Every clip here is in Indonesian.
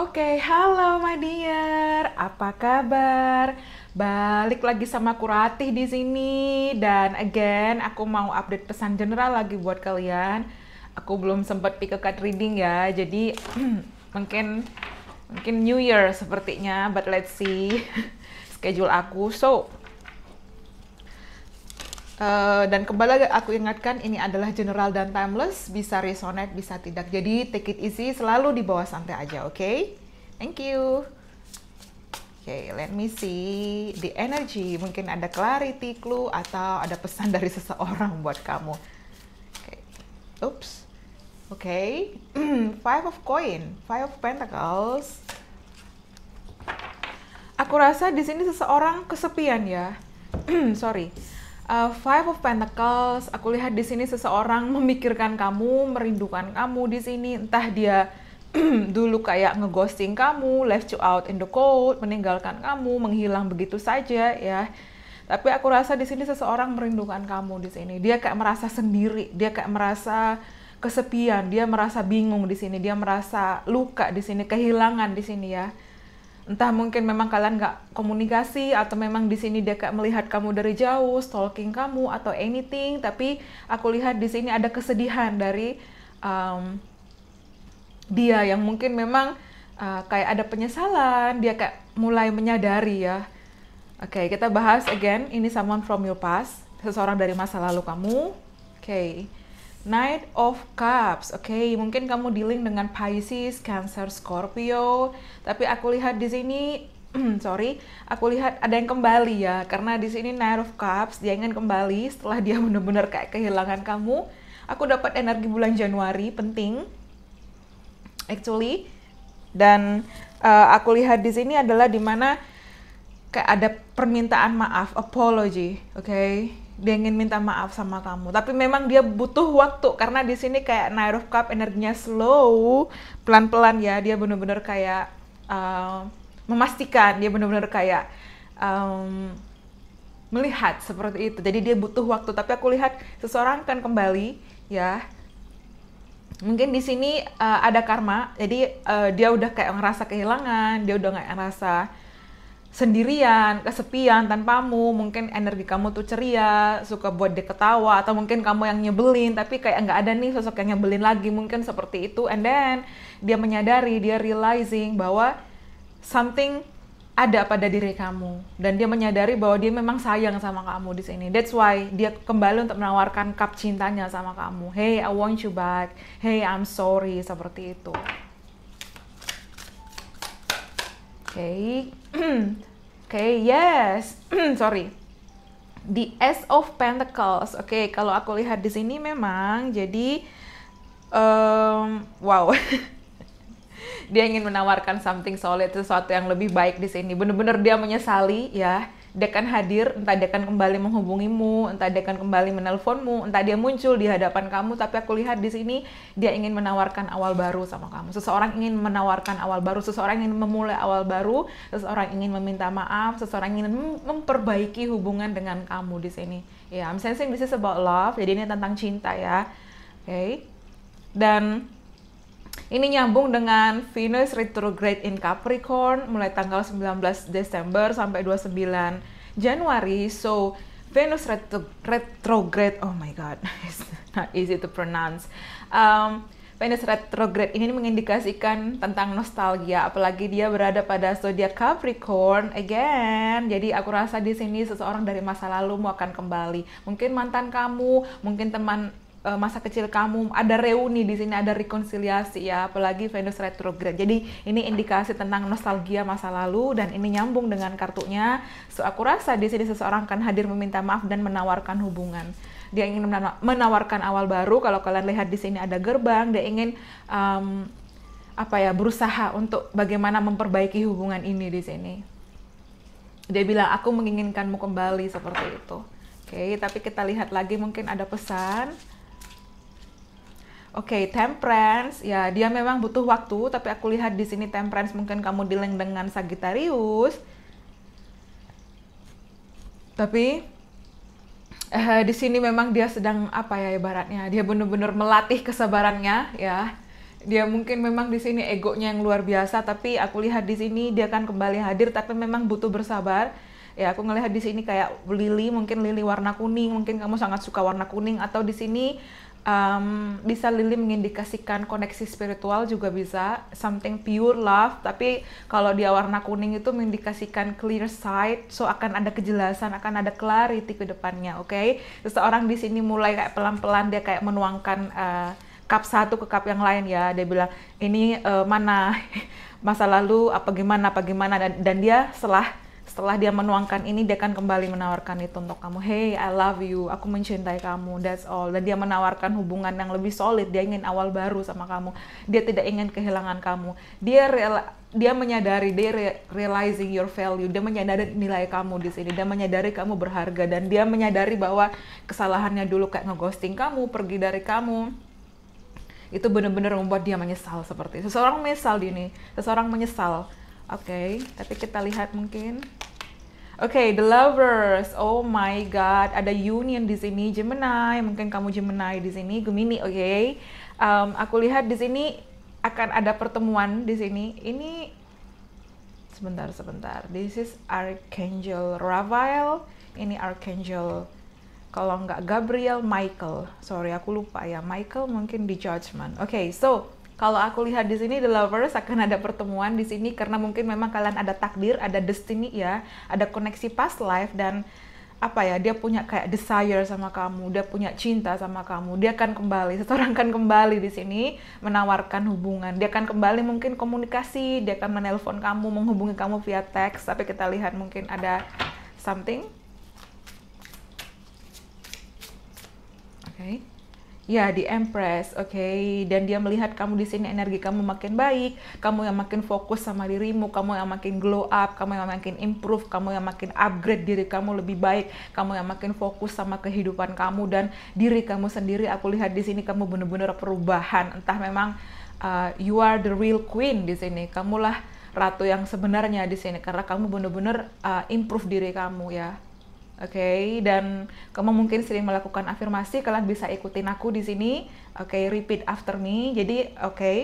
Oke, okay, halo my dear. Apa kabar? Balik lagi sama Kuratih di sini dan again aku mau update pesan general lagi buat kalian. Aku belum sempat pick a card reading ya. Jadi mungkin mungkin New Year sepertinya, but let's see schedule aku. So, Eh, dan kembali aku ingatkan ini adalah general dan timeless, bisa resonate, bisa tidak. Jadi take it easy, selalu di bawah santai aja, oke? Okay? Thank you. Oke, okay, let me see the energy. Mungkin ada clarity clue atau ada pesan dari seseorang buat kamu. Oke, okay. oops. Oke, okay. five of coin, five of pentacles. Aku rasa di sini seseorang kesepian ya. Sorry uh, Five of Pentacles, aku lihat di sini seseorang memikirkan kamu, merindukan kamu di sini, entah dia dulu kayak ngeghosting kamu, left you out in the cold, meninggalkan kamu, menghilang begitu saja ya. Tapi aku rasa di sini seseorang merindukan kamu di sini. Dia kayak merasa sendiri, dia kayak merasa kesepian, dia merasa bingung di sini, dia merasa luka di sini, kehilangan di sini ya entah mungkin memang kalian nggak komunikasi atau memang di sini dia kayak melihat kamu dari jauh, stalking kamu atau anything, tapi aku lihat di sini ada kesedihan dari um, dia yang mungkin memang uh, kayak ada penyesalan, dia kayak mulai menyadari ya. Oke, okay, kita bahas again ini someone from your past, seseorang dari masa lalu kamu. Oke. Okay. Knight of Cups, oke, okay, mungkin kamu dealing dengan Pisces, Cancer, Scorpio, tapi aku lihat di sini, sorry, aku lihat ada yang kembali ya, karena di sini Knight of Cups dia ingin kembali setelah dia benar-benar kayak kehilangan kamu. Aku dapat energi bulan Januari penting, actually, dan uh, aku lihat di sini adalah dimana kayak ada permintaan maaf, apology, oke. Okay? dia ingin minta maaf sama kamu tapi memang dia butuh waktu karena di sini kayak Night of Cup energinya slow pelan-pelan ya dia benar benar kayak uh, memastikan dia benar benar kayak um, melihat seperti itu jadi dia butuh waktu tapi aku lihat seseorang kan kembali ya mungkin di sini uh, ada karma jadi uh, dia udah kayak ngerasa kehilangan dia udah nggak ngerasa sendirian, kesepian tanpamu, mungkin energi kamu tuh ceria, suka buat dia ketawa, atau mungkin kamu yang nyebelin, tapi kayak nggak ada nih sosok yang nyebelin lagi, mungkin seperti itu. And then dia menyadari, dia realizing bahwa something ada pada diri kamu dan dia menyadari bahwa dia memang sayang sama kamu di sini. That's why dia kembali untuk menawarkan cup cintanya sama kamu. Hey, I want you back. Hey, I'm sorry seperti itu. Oke. Okay okay, yes. Sorry. The Ace of Pentacles. Oke, okay, kalau aku lihat di sini memang jadi um, wow. dia ingin menawarkan something solid, sesuatu yang lebih baik di sini. Bener-bener dia menyesali ya dekan hadir, entah dekan kembali menghubungimu, entah dekan kembali menelponmu, entah dia muncul di hadapan kamu, tapi aku lihat di sini dia ingin menawarkan awal baru sama kamu. Seseorang ingin menawarkan awal baru, seseorang ingin memulai awal baru, seseorang ingin meminta maaf, seseorang ingin memperbaiki hubungan dengan kamu di sini. Ya, yeah, I'm sensing this is about love, jadi ini tentang cinta ya. Oke. Okay. Dan ini nyambung dengan Venus retrograde in Capricorn mulai tanggal 19 Desember sampai 29 Januari. So, Venus retro retrograde, oh my god, it's not easy to pronounce. Um, Venus retrograde ini mengindikasikan tentang nostalgia, apalagi dia berada pada zodiak Capricorn again. Jadi aku rasa di sini seseorang dari masa lalu mau akan kembali. Mungkin mantan kamu, mungkin teman Eh, masa kecil kamu ada reuni di sini ada rekonsiliasi ya apalagi Venus retrograde jadi ini indikasi tentang nostalgia masa lalu dan ini nyambung dengan kartunya so aku rasa di sini seseorang akan hadir meminta maaf dan menawarkan hubungan dia ingin menawarkan awal baru kalau kalian lihat di sini ada gerbang dia ingin um, apa ya berusaha untuk bagaimana memperbaiki hubungan ini di sini dia bilang aku menginginkanmu kembali seperti itu oke okay, tapi kita lihat lagi mungkin ada pesan Oke, okay, temperance ya dia memang butuh waktu, tapi aku lihat di sini temperance mungkin kamu dileng dengan Sagittarius. Tapi eh, di sini memang dia sedang apa ya ibaratnya, dia benar-benar melatih kesabarannya ya. Dia mungkin memang di sini egonya yang luar biasa, tapi aku lihat di sini dia akan kembali hadir tapi memang butuh bersabar ya aku ngelihat di sini kayak lili mungkin lili warna kuning mungkin kamu sangat suka warna kuning atau di sini um, bisa Lili mengindikasikan koneksi spiritual juga bisa something pure love tapi kalau dia warna kuning itu mengindikasikan clear sight so akan ada kejelasan akan ada clarity ke depannya oke okay? seseorang di sini mulai kayak pelan-pelan dia kayak menuangkan uh, cup satu ke cup yang lain ya dia bilang ini uh, mana masa lalu apa gimana apa gimana dan, dan dia setelah setelah dia menuangkan ini dia akan kembali menawarkan itu untuk kamu hey I love you aku mencintai kamu that's all dan dia menawarkan hubungan yang lebih solid dia ingin awal baru sama kamu dia tidak ingin kehilangan kamu dia rela, dia menyadari dia realizing your value dia menyadari nilai kamu di sini dia menyadari kamu berharga dan dia menyadari bahwa kesalahannya dulu kayak ngeghosting kamu pergi dari kamu itu benar-benar membuat dia menyesal seperti itu. seseorang menyesal di ini seseorang menyesal okay, tapi kita lihat mungkin. Oke, okay, the lovers. Oh my god, ada union di sini Gemini. Mungkin kamu Gemini di sini, Gemini, oke. Okay? Um, aku lihat di sini akan ada pertemuan di sini. Ini sebentar sebentar. This is Archangel Raphael. Ini Archangel kalau nggak Gabriel Michael. Sorry, aku lupa ya. Michael mungkin di judgment. Oke, okay, so kalau aku lihat di sini The Lovers akan ada pertemuan di sini karena mungkin memang kalian ada takdir, ada destiny ya, ada koneksi past life dan apa ya dia punya kayak desire sama kamu dia punya cinta sama kamu dia akan kembali seseorang akan kembali di sini menawarkan hubungan dia akan kembali mungkin komunikasi dia akan menelpon kamu menghubungi kamu via teks tapi kita lihat mungkin ada something oke okay ya di Empress, oke. Okay? Dan dia melihat kamu di sini energi kamu makin baik, kamu yang makin fokus sama dirimu, kamu yang makin glow up, kamu yang makin improve, kamu yang makin upgrade diri kamu lebih baik, kamu yang makin fokus sama kehidupan kamu dan diri kamu sendiri. Aku lihat di sini kamu benar-benar perubahan. Entah memang uh, you are the real queen di sini. Kamulah ratu yang sebenarnya di sini karena kamu benar-benar uh, improve diri kamu ya. Oke, okay, dan kamu mungkin sering melakukan afirmasi, kalian bisa ikutin aku di sini. Oke, okay, repeat after me. Jadi, oke, okay,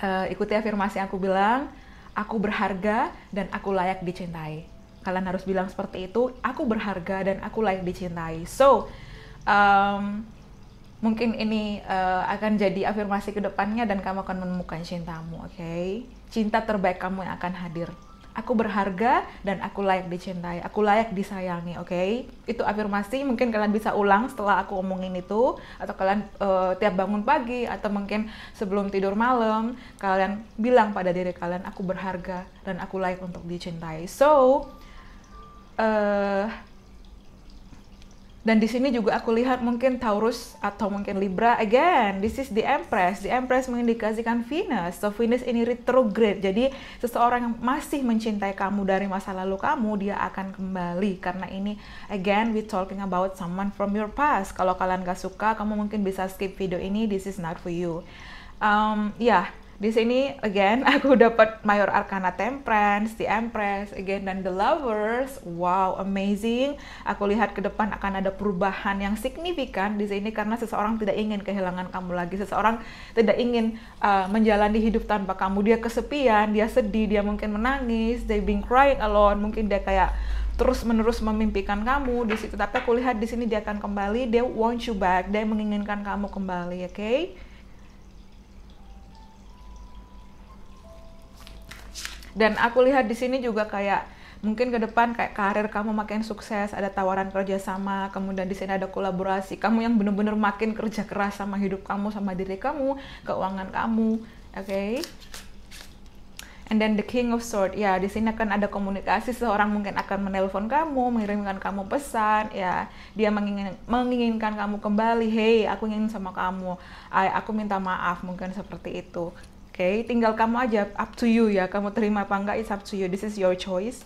uh, eh, ikuti afirmasi yang aku bilang. Aku berharga dan aku layak dicintai. Kalian harus bilang seperti itu. Aku berharga dan aku layak dicintai. So, um, mungkin ini uh, akan jadi afirmasi kedepannya dan kamu akan menemukan cintamu. Oke, okay? cinta terbaik kamu yang akan hadir aku berharga dan aku layak dicintai, aku layak disayangi, oke? Okay? Itu afirmasi mungkin kalian bisa ulang setelah aku omongin itu atau kalian uh, tiap bangun pagi atau mungkin sebelum tidur malam kalian bilang pada diri kalian aku berharga dan aku layak untuk dicintai. So uh, dan di sini juga aku lihat mungkin Taurus atau mungkin Libra again. This is the Empress. The Empress mengindikasikan Venus. So Venus ini retrograde. Jadi seseorang yang masih mencintai kamu dari masa lalu kamu, dia akan kembali karena ini again we talking about someone from your past. Kalau kalian gak suka, kamu mungkin bisa skip video ini. This is not for you. Um, ya, yeah di sini again aku dapat Mayor Arcana Temperance, The Empress, again dan The Lovers. Wow, amazing. Aku lihat ke depan akan ada perubahan yang signifikan di sini karena seseorang tidak ingin kehilangan kamu lagi. Seseorang tidak ingin uh, menjalani hidup tanpa kamu. Dia kesepian, dia sedih, dia mungkin menangis, they been crying alone, mungkin dia kayak terus menerus memimpikan kamu di situ tapi aku lihat di sini dia akan kembali dia want you back dia menginginkan kamu kembali oke okay? Dan aku lihat di sini juga kayak mungkin ke depan kayak karir kamu makin sukses, ada tawaran kerjasama, kemudian di sini ada kolaborasi, kamu yang bener-bener makin kerja keras sama hidup kamu, sama diri kamu, keuangan kamu, oke? Okay? And then the King of Sword, ya di sini akan ada komunikasi, seorang mungkin akan menelpon kamu, mengirimkan kamu pesan, ya dia mengingin, menginginkan kamu kembali, hey aku ingin sama kamu, I, aku minta maaf, mungkin seperti itu okay? tinggal kamu aja up to you ya kamu terima apa enggak it's up to you this is your choice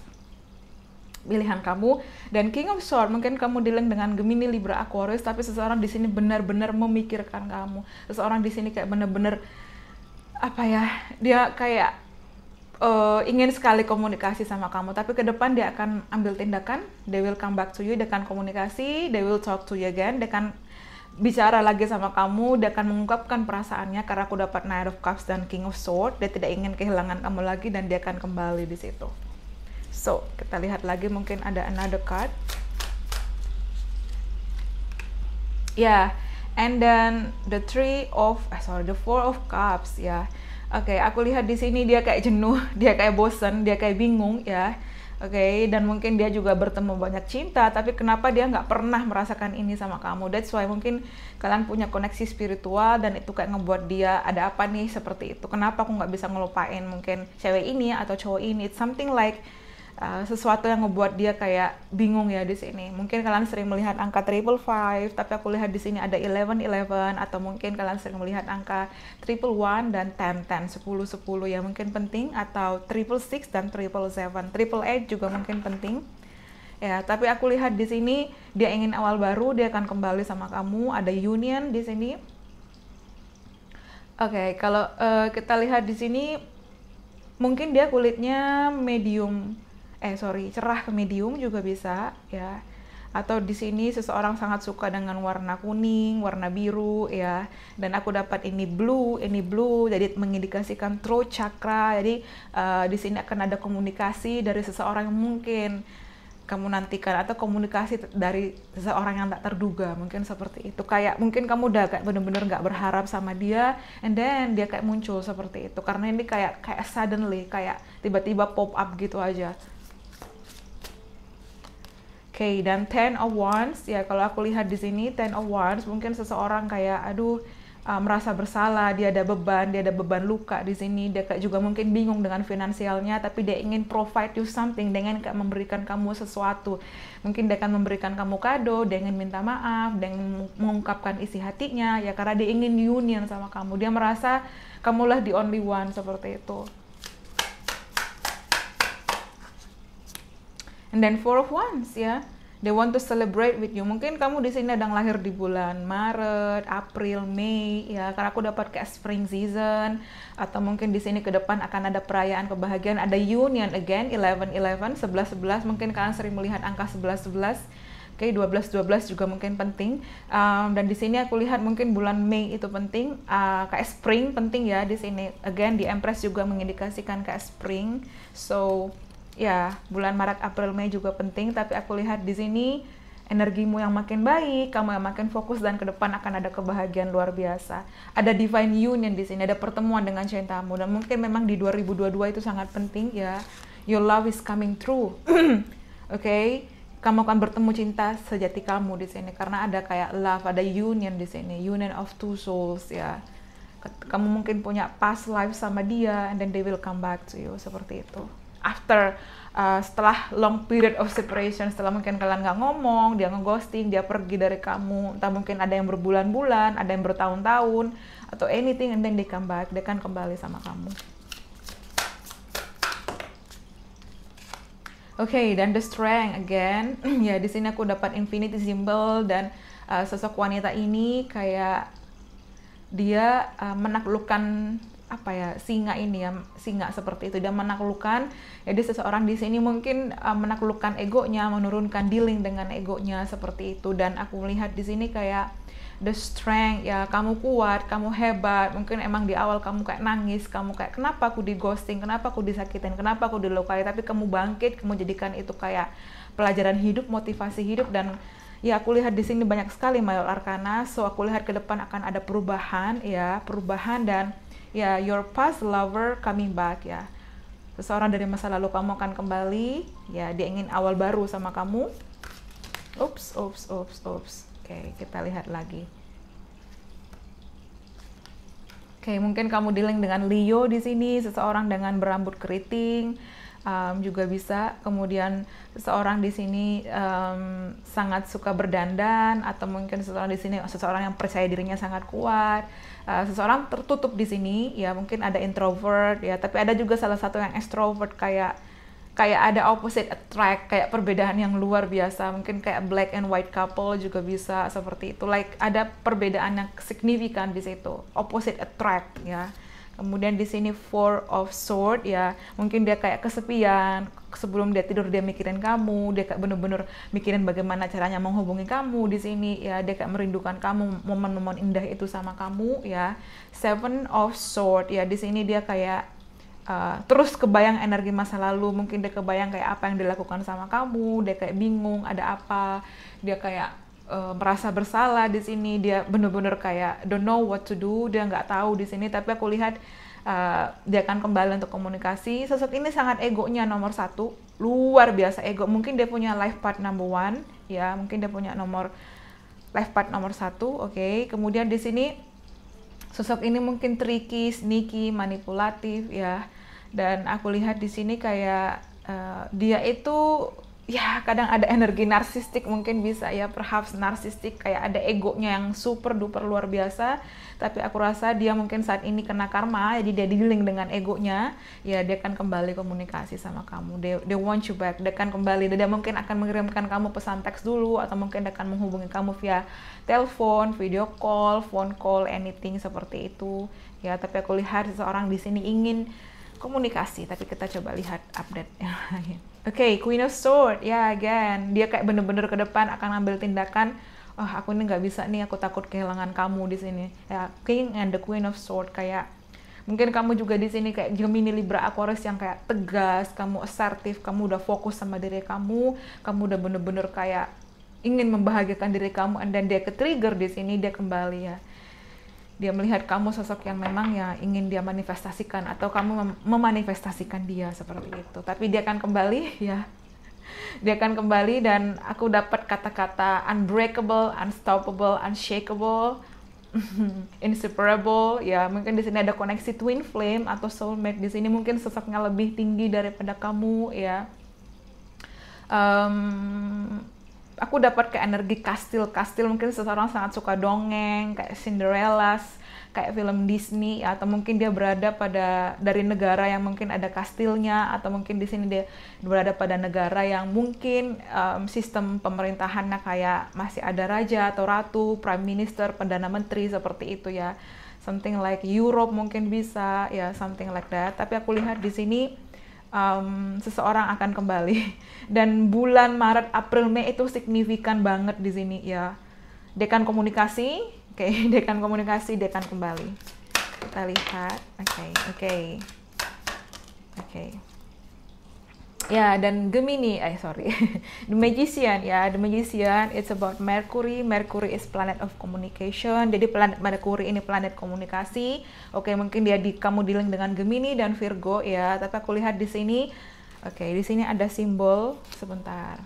pilihan kamu dan King of Swords mungkin kamu dealing dengan Gemini Libra Aquarius tapi seseorang di sini benar-benar memikirkan kamu seseorang di sini kayak benar-benar apa ya dia kayak uh, ingin sekali komunikasi sama kamu tapi ke depan dia akan ambil tindakan they will come back to you they can komunikasi they will talk to you again they can bicara lagi sama kamu dia akan mengungkapkan perasaannya karena aku dapat Knight of Cups dan King of Swords dia tidak ingin kehilangan kamu lagi dan dia akan kembali di situ so kita lihat lagi mungkin ada another card ya yeah. and then the three of eh, sorry the four of cups ya yeah. oke okay, aku lihat di sini dia kayak jenuh dia kayak bosen dia kayak bingung ya yeah Oke, okay, dan mungkin dia juga bertemu banyak cinta, tapi kenapa dia nggak pernah merasakan ini sama kamu? That's why mungkin kalian punya koneksi spiritual dan itu kayak ngebuat dia ada apa nih seperti itu. Kenapa aku nggak bisa ngelupain mungkin cewek ini atau cowok ini? It's something like Eh, sesuatu yang ngebuat dia kayak bingung ya di sini. Mungkin kalian sering melihat angka triple five, tapi aku lihat di sini ada eleven eleven, atau mungkin kalian sering melihat angka triple one dan ten ten, sepuluh sepuluh ya mungkin penting, atau triple six dan triple seven, triple eight juga mungkin penting. Ya, tapi aku lihat di sini dia ingin awal baru, dia akan kembali sama kamu. Ada union di sini. Oke, okay, kalau uh, kita lihat di sini mungkin dia kulitnya medium eh sorry cerah ke medium juga bisa ya atau di sini seseorang sangat suka dengan warna kuning, warna biru ya. Dan aku dapat ini blue, ini blue, jadi mengindikasikan throat chakra. Jadi uh, di sini akan ada komunikasi dari seseorang yang mungkin kamu nantikan atau komunikasi dari seseorang yang tak terduga mungkin seperti itu kayak mungkin kamu udah kayak bener-bener nggak -bener berharap sama dia and then dia kayak muncul seperti itu karena ini kayak kayak suddenly kayak tiba-tiba pop up gitu aja okay, dan ten of wands ya kalau aku lihat di sini ten of wands mungkin seseorang kayak aduh uh, merasa bersalah, dia ada beban, dia ada beban luka di sini, dia kayak juga mungkin bingung dengan finansialnya, tapi dia ingin provide you something dengan kayak memberikan kamu sesuatu. Mungkin dia akan memberikan kamu kado, dia ingin minta maaf, dia ingin mengungkapkan isi hatinya, ya karena dia ingin union sama kamu. Dia merasa kamulah the only one seperti itu. And then four of ones, ya. They want to celebrate with you. Mungkin kamu di sini sedang lahir di bulan Maret, April, Mei ya, karena aku dapat kayak spring season atau mungkin di sini ke depan akan ada perayaan kebahagiaan, ada union again 11 11 11 11 mungkin kalian sering melihat angka 11 11 Oke, okay, 12-12 juga mungkin penting. Um, dan di sini aku lihat mungkin bulan Mei itu penting, uh, kayak spring penting ya di sini. Again, di Empress juga mengindikasikan kayak spring. So, ya bulan Maret April Mei juga penting tapi aku lihat di sini energimu yang makin baik, kamu yang makin fokus dan ke depan akan ada kebahagiaan luar biasa. Ada divine union di sini, ada pertemuan dengan cintamu dan mungkin memang di 2022 itu sangat penting ya. Your love is coming true. Oke. Okay? Kamu akan bertemu cinta sejati kamu di sini karena ada kayak love, ada union di sini, union of two souls ya. Kamu mungkin punya past life sama dia and then they will come back to you seperti itu after uh, setelah long period of separation, setelah mungkin kalian nggak ngomong, dia ngeghosting, dia pergi dari kamu, entah mungkin ada yang berbulan-bulan, ada yang bertahun-tahun, atau anything, and then they come back, dia kan kembali sama kamu. Oke, okay, dan the strength again, ya di sini aku dapat infinity symbol dan uh, sosok wanita ini kayak dia uh, menaklukkan apa ya singa ini ya singa seperti itu dan menaklukkan jadi seseorang di sini mungkin uh, menaklukkan egonya menurunkan dealing dengan egonya seperti itu dan aku melihat di sini kayak the strength ya kamu kuat kamu hebat mungkin emang di awal kamu kayak nangis kamu kayak kenapa aku di ghosting kenapa aku disakitin kenapa aku dilukai tapi kamu bangkit kamu jadikan itu kayak pelajaran hidup motivasi hidup dan ya aku lihat di sini banyak sekali mayor arkana so aku lihat ke depan akan ada perubahan ya perubahan dan ya your past lover coming back ya seseorang dari masa lalu kamu akan kembali ya dia ingin awal baru sama kamu Oops, oops, oops, oops. oke kita lihat lagi oke mungkin kamu dealing dengan Leo di sini seseorang dengan berambut keriting um, juga bisa. Kemudian seseorang di sini um, sangat suka berdandan atau mungkin seseorang di sini seseorang yang percaya dirinya sangat kuat. Uh, seseorang tertutup di sini ya mungkin ada introvert ya, tapi ada juga salah satu yang extrovert kayak kayak ada opposite attract kayak perbedaan yang luar biasa mungkin kayak black and white couple juga bisa seperti itu like ada perbedaan yang signifikan di situ opposite attract ya Kemudian di sini four of sword ya, mungkin dia kayak kesepian. Sebelum dia tidur dia mikirin kamu, dia kayak bener-bener mikirin bagaimana caranya menghubungi kamu di sini ya, dia kayak merindukan kamu momen-momen indah itu sama kamu ya. Seven of sword ya, di sini dia kayak Uh, terus kebayang energi masa lalu mungkin dia kebayang kayak apa yang dilakukan sama kamu dia kayak bingung ada apa dia kayak uh, merasa bersalah di sini dia benar-benar kayak don't know what to do dia nggak tahu di sini tapi aku lihat uh, dia akan kembali untuk komunikasi sosok ini sangat egonya nomor satu luar biasa ego mungkin dia punya life part number one ya mungkin dia punya nomor life part nomor satu oke okay. kemudian di sini sosok ini mungkin tricky sneaky manipulatif ya dan aku lihat di sini kayak uh, dia itu ya kadang ada energi narsistik mungkin bisa ya perhaps narsistik kayak ada egonya yang super duper luar biasa tapi aku rasa dia mungkin saat ini kena karma jadi dia dealing dengan egonya ya dia akan kembali komunikasi sama kamu they, they want you back dia akan kembali dia mungkin akan mengirimkan kamu pesan teks dulu atau mungkin dia akan menghubungi kamu via telepon video call phone call anything seperti itu ya tapi aku lihat seseorang di sini ingin komunikasi tapi kita coba lihat update yang lain oke okay, Queen of Sword ya yeah, again dia kayak bener-bener ke depan akan ambil tindakan oh aku ini nggak bisa nih aku takut kehilangan kamu di sini ya King and the Queen of Sword kayak mungkin kamu juga di sini kayak Gemini Libra Aquarius yang kayak tegas, kamu asertif, kamu udah fokus sama diri kamu, kamu udah bener-bener kayak ingin membahagiakan diri kamu, dan dia ke trigger di sini dia kembali ya dia melihat kamu sosok yang memang ya ingin dia manifestasikan atau kamu mem memanifestasikan dia seperti itu tapi dia akan kembali ya dia akan kembali dan aku dapat kata-kata unbreakable unstoppable unshakable inseparable ya mungkin di sini ada koneksi twin flame atau soulmate di sini mungkin sosoknya lebih tinggi daripada kamu ya um, aku dapat ke energi kastil-kastil mungkin seseorang sangat suka dongeng kayak Cinderella kayak film Disney atau mungkin dia berada pada dari negara yang mungkin ada kastilnya atau mungkin di sini dia berada pada negara yang mungkin um, sistem pemerintahannya kayak masih ada raja atau ratu, prime minister, perdana menteri seperti itu ya. Something like Europe mungkin bisa ya something like that. Tapi aku lihat di sini um, seseorang akan kembali. Dan bulan Maret, April, Mei itu signifikan banget di sini ya. Dekan komunikasi, oke, okay, dekan komunikasi, dekan kembali. Kita lihat, oke, okay, oke, okay. oke. Ya, dan Gemini, eh sorry, The Magician ya, The Magician, it's about Mercury, Mercury is planet of communication, jadi planet Mercury ini planet komunikasi, oke mungkin dia di, kamu dealing dengan Gemini dan Virgo ya, tapi aku lihat di sini, oke di sini ada simbol, sebentar,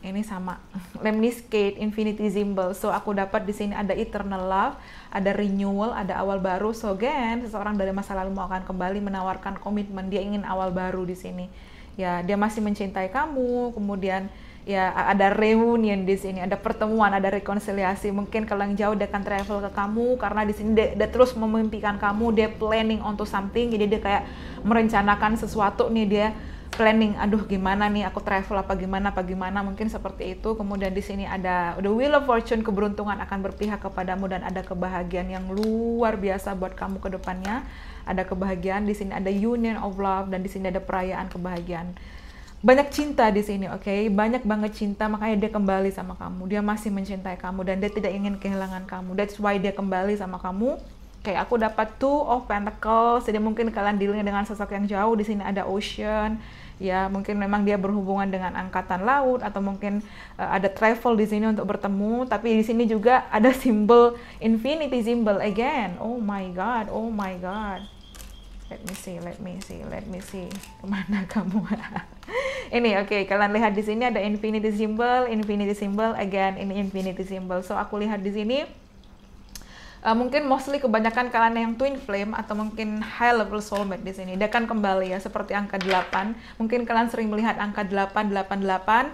ini sama lemniscate infinity symbol so aku dapat di sini ada eternal love ada renewal ada awal baru so again seseorang dari masa lalu mau akan kembali menawarkan komitmen dia ingin awal baru di sini ya dia masih mencintai kamu kemudian ya ada reunion di sini ada pertemuan ada rekonsiliasi mungkin kalau yang jauh dia akan travel ke kamu karena di sini dia, dia terus memimpikan kamu dia planning onto something jadi dia kayak merencanakan sesuatu nih dia planning aduh gimana nih aku travel apa gimana apa gimana mungkin seperti itu kemudian di sini ada the wheel of fortune keberuntungan akan berpihak kepadamu dan ada kebahagiaan yang luar biasa buat kamu ke depannya ada kebahagiaan di sini ada union of love dan di sini ada perayaan kebahagiaan banyak cinta di sini oke okay? banyak banget cinta makanya dia kembali sama kamu dia masih mencintai kamu dan dia tidak ingin kehilangan kamu that's why dia kembali sama kamu kayak aku dapat two of pentacles jadi mungkin kalian dealing dengan sosok yang jauh di sini ada ocean ya mungkin memang dia berhubungan dengan angkatan laut atau mungkin uh, ada travel di sini untuk bertemu tapi di sini juga ada simbol infinity symbol again oh my god oh my god let me see let me see let me see kemana kamu ini oke okay, kalian lihat di sini ada infinity symbol infinity symbol again ini infinity symbol so aku lihat di sini uh, mungkin mostly kebanyakan kalian yang twin flame atau mungkin high level soulmate di sini. Dia akan kembali ya seperti angka 8. Mungkin kalian sering melihat angka 8, delapan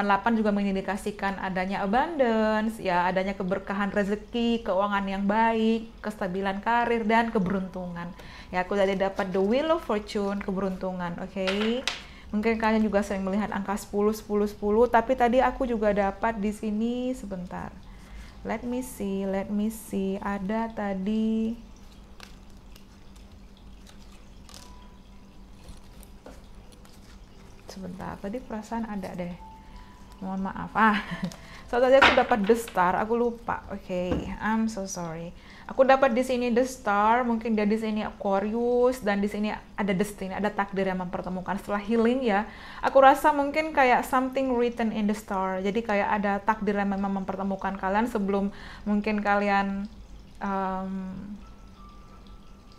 delapan juga mengindikasikan adanya abundance, ya adanya keberkahan rezeki, keuangan yang baik, kestabilan karir dan keberuntungan. Ya aku tadi dapat the wheel of fortune, keberuntungan, oke. Okay? Mungkin kalian juga sering melihat angka 10, 10, 10, tapi tadi aku juga dapat di sini sebentar let me see let me see ada tadi sebentar tadi perasaan ada deh mohon maaf ah Saat tadi aku dapat the star, aku lupa. Oke, okay, I'm so sorry. Aku dapat di sini the star, mungkin dia di sini Aquarius dan di sini ada destiny, ada takdir yang mempertemukan setelah healing ya. Aku rasa mungkin kayak something written in the star. Jadi kayak ada takdir yang memang mempertemukan kalian sebelum mungkin kalian um,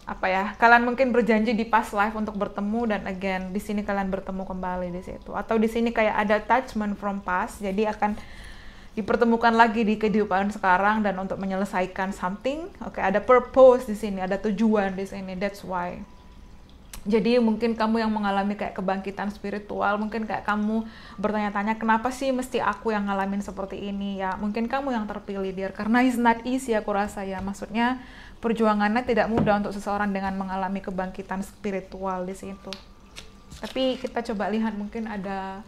apa ya kalian mungkin berjanji di past life untuk bertemu dan again di sini kalian bertemu kembali di situ atau di sini kayak ada attachment from past jadi akan dipertemukan lagi di kehidupan sekarang dan untuk menyelesaikan something. Oke, okay, ada purpose di sini, ada tujuan di sini. That's why. Jadi mungkin kamu yang mengalami kayak kebangkitan spiritual, mungkin kayak kamu bertanya-tanya kenapa sih mesti aku yang ngalamin seperti ini ya. Mungkin kamu yang terpilih dia karena it's not easy aku rasa ya. Maksudnya perjuangannya tidak mudah untuk seseorang dengan mengalami kebangkitan spiritual di situ. Tapi kita coba lihat mungkin ada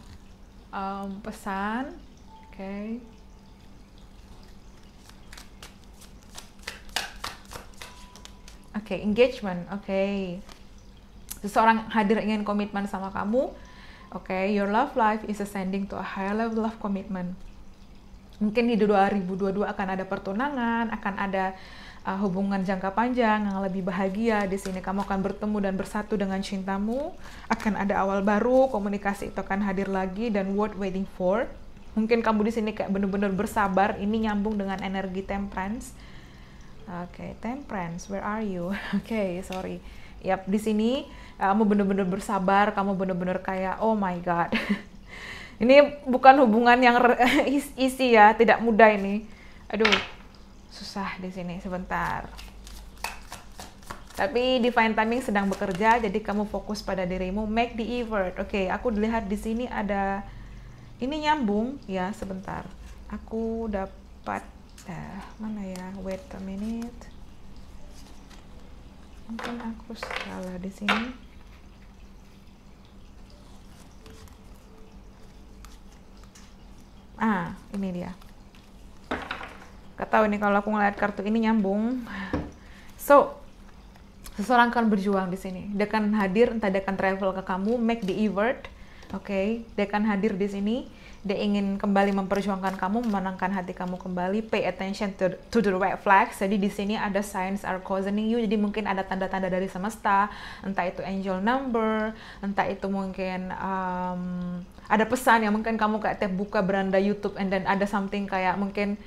um, pesan. Oke. Okay. Oke, okay, engagement. Oke. Okay. Seseorang hadir ingin komitmen sama kamu. Oke, okay, your love life is ascending to a higher level of commitment. Mungkin di 2022 akan ada pertunangan, akan ada uh, hubungan jangka panjang yang lebih bahagia. Di sini kamu akan bertemu dan bersatu dengan cintamu. Akan ada awal baru, komunikasi itu akan hadir lagi dan what waiting for. Mungkin kamu di sini kayak bener-bener bersabar, ini nyambung dengan energi temperance Oke, okay, temperance, where are you? Oke, okay, sorry. Yap, di sini kamu bener-bener bersabar, kamu bener-bener kayak, oh my god. ini bukan hubungan yang isi ya, tidak mudah ini. Aduh, susah di sini sebentar. Tapi divine timing sedang bekerja, jadi kamu fokus pada dirimu. Make the effort. Oke, okay, aku lihat di sini ada ini nyambung ya sebentar. Aku dapat mana ya wait a minute mungkin aku salah di sini ah ini dia gak tahu ini kalau aku ngeliat kartu ini nyambung so seseorang akan berjuang di sini dia akan hadir entah dia akan travel ke kamu make the effort Oke, okay, dia akan hadir di sini. Dia ingin kembali memperjuangkan kamu, memenangkan hati kamu kembali. Pay attention to, to the red flags. Jadi di sini ada signs are causing you. Jadi mungkin ada tanda-tanda dari semesta. Entah itu angel number, entah itu mungkin um, ada pesan yang mungkin kamu kayak tiap buka beranda YouTube and then ada something kayak mungkin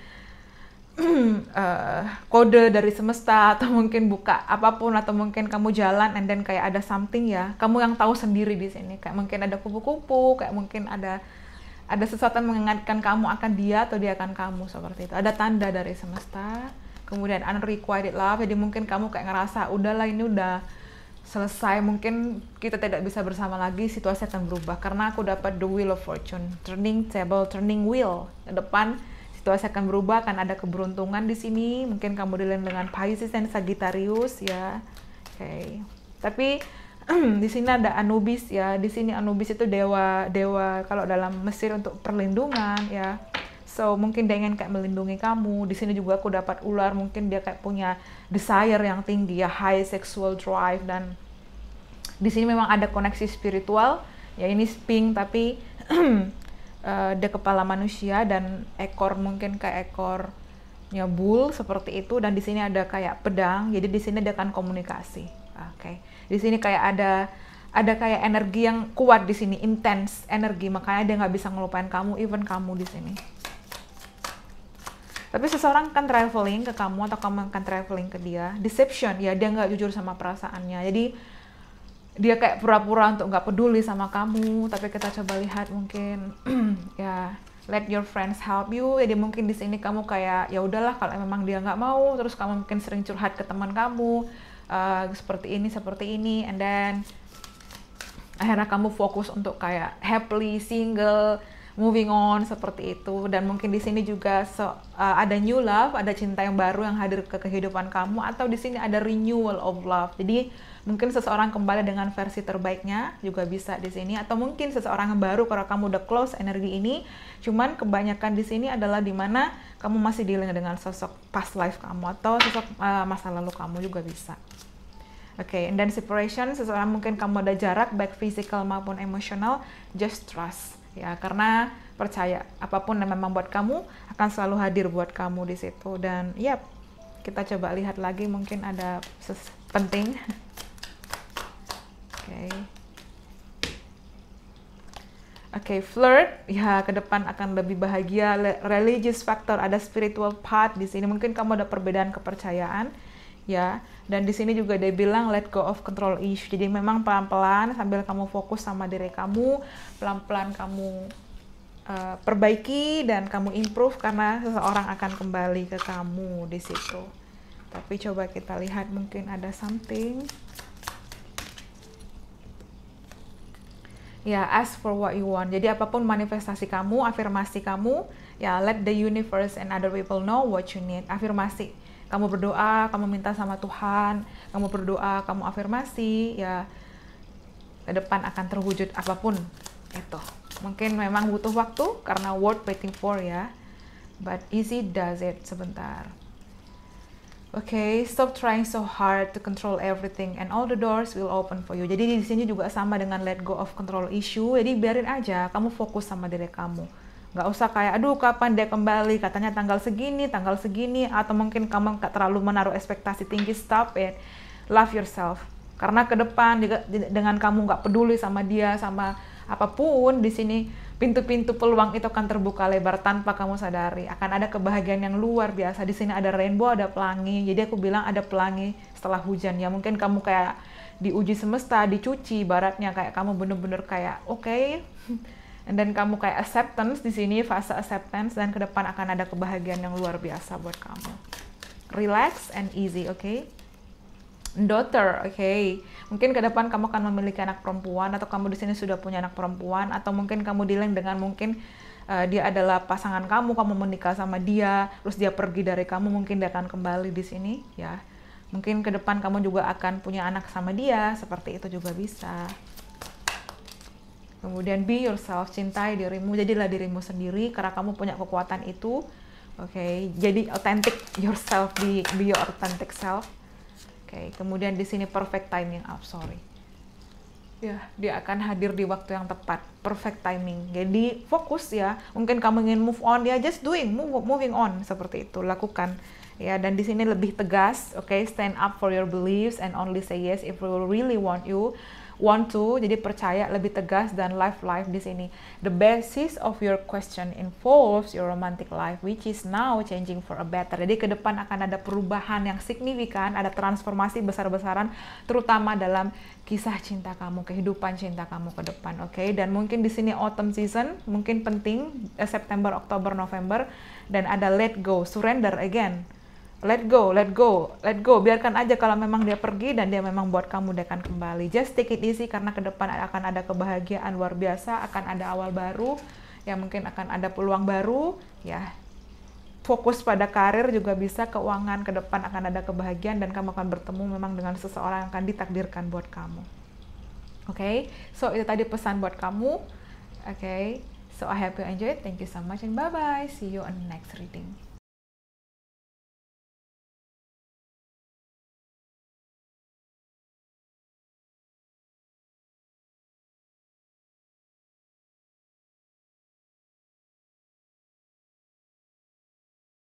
uh, kode dari semesta atau mungkin buka apapun atau mungkin kamu jalan and then kayak ada something ya kamu yang tahu sendiri di sini kayak mungkin ada kupu-kupu kayak mungkin ada ada sesuatu yang mengingatkan kamu akan dia atau dia akan kamu seperti itu ada tanda dari semesta kemudian unrequited love jadi mungkin kamu kayak ngerasa udahlah ini udah selesai mungkin kita tidak bisa bersama lagi situasi akan berubah karena aku dapat the wheel of fortune turning table turning wheel ke depan situasi akan berubah akan ada keberuntungan di sini mungkin kamu dilihat dengan Pisces dan Sagittarius ya oke okay. tapi di sini ada Anubis ya di sini Anubis itu dewa dewa kalau dalam Mesir untuk perlindungan ya so mungkin dia ingin kayak melindungi kamu di sini juga aku dapat ular mungkin dia kayak punya desire yang tinggi ya high sexual drive dan di sini memang ada koneksi spiritual ya ini pink tapi uh, eh, ada kepala manusia dan ekor mungkin kayak ekor nyebul seperti itu dan di sini ada kayak pedang jadi di sini ada kan komunikasi oke okay. di sini kayak ada ada kayak energi yang kuat di sini intens energi makanya dia nggak bisa ngelupain kamu even kamu di sini tapi seseorang kan traveling ke kamu atau kamu akan traveling ke dia deception ya dia nggak jujur sama perasaannya jadi dia kayak pura-pura untuk nggak peduli sama kamu tapi kita coba lihat mungkin ya let your friends help you jadi mungkin di sini kamu kayak ya udahlah kalau memang dia nggak mau terus kamu mungkin sering curhat ke teman kamu uh, seperti ini seperti ini and then akhirnya kamu fokus untuk kayak happily single moving on seperti itu dan mungkin di sini juga so, uh, ada new love ada cinta yang baru yang hadir ke kehidupan kamu atau di sini ada renewal of love jadi Mungkin seseorang kembali dengan versi terbaiknya juga bisa di sini atau mungkin seseorang yang baru kalau kamu udah close energi ini. Cuman kebanyakan di sini adalah di mana kamu masih dealing dengan sosok past life kamu atau sosok uh, masa lalu kamu juga bisa. Oke, okay, dan separation seseorang mungkin kamu ada jarak baik physical maupun emosional, just trust ya karena percaya apapun yang memang buat kamu akan selalu hadir buat kamu di situ dan yap kita coba lihat lagi mungkin ada penting okay. Oke, okay, flirt ya ke depan akan lebih bahagia. Religious factor ada spiritual part di sini. Mungkin kamu ada perbedaan kepercayaan ya. Dan di sini juga dia bilang let go of control issue. Jadi memang pelan-pelan sambil kamu fokus sama diri kamu, pelan-pelan kamu uh, perbaiki dan kamu improve karena seseorang akan kembali ke kamu di situ. Tapi coba kita lihat mungkin ada something ya ask for what you want. Jadi apapun manifestasi kamu, afirmasi kamu, ya let the universe and other people know what you need. Afirmasi. Kamu berdoa, kamu minta sama Tuhan, kamu berdoa, kamu afirmasi, ya ke depan akan terwujud apapun itu. Mungkin memang butuh waktu karena worth waiting for ya. But easy does it sebentar okay, stop trying so hard to control everything and all the doors will open for you. Jadi di sini juga sama dengan let go of control issue. Jadi biarin aja, kamu fokus sama diri kamu. Gak usah kayak, aduh kapan dia kembali, katanya tanggal segini, tanggal segini, atau mungkin kamu gak terlalu menaruh ekspektasi tinggi, stop it. Love yourself. Karena ke depan dengan kamu gak peduli sama dia, sama apapun di sini, pintu-pintu peluang itu akan terbuka lebar tanpa kamu sadari. Akan ada kebahagiaan yang luar biasa. Di sini ada rainbow, ada pelangi. Jadi aku bilang ada pelangi setelah hujan. Ya mungkin kamu kayak diuji semesta, dicuci baratnya kayak kamu bener-bener kayak oke. Okay. Dan kamu kayak acceptance di sini fase acceptance dan ke depan akan ada kebahagiaan yang luar biasa buat kamu. Relax and easy, oke? Okay? daughter, oke. Okay. Mungkin ke depan kamu akan memiliki anak perempuan atau kamu di sini sudah punya anak perempuan atau mungkin kamu dealing dengan mungkin uh, dia adalah pasangan kamu, kamu menikah sama dia, terus dia pergi dari kamu, mungkin dia akan kembali di sini, ya. Mungkin ke depan kamu juga akan punya anak sama dia, seperti itu juga bisa. Kemudian be yourself, cintai dirimu, jadilah dirimu sendiri karena kamu punya kekuatan itu. Oke, okay? jadi authentic yourself, be, be your authentic self okay. kemudian di sini perfect timing up ah, sorry ya dia akan hadir di waktu yang tepat perfect timing jadi fokus ya mungkin kamu ingin move on ya just doing move, moving on seperti itu lakukan ya dan di sini lebih tegas oke okay? stand up for your beliefs and only say yes if you really want you want to jadi percaya lebih tegas dan life life di sini the basis of your question involves your romantic life which is now changing for a better jadi ke depan akan ada perubahan yang signifikan ada transformasi besar-besaran terutama dalam kisah cinta kamu kehidupan cinta kamu ke depan oke okay? dan mungkin di sini autumn season mungkin penting eh, September Oktober November dan ada let go surrender again let go, let go, let go. Biarkan aja kalau memang dia pergi dan dia memang buat kamu dekan kembali. Just take it easy karena ke depan akan ada kebahagiaan luar biasa, akan ada awal baru, ya mungkin akan ada peluang baru, ya. Fokus pada karir juga bisa, keuangan ke depan akan ada kebahagiaan dan kamu akan bertemu memang dengan seseorang yang akan ditakdirkan buat kamu. Oke, okay? so itu tadi pesan buat kamu. Oke, okay? so I hope you enjoy it. Thank you so much and bye-bye. See you on next reading.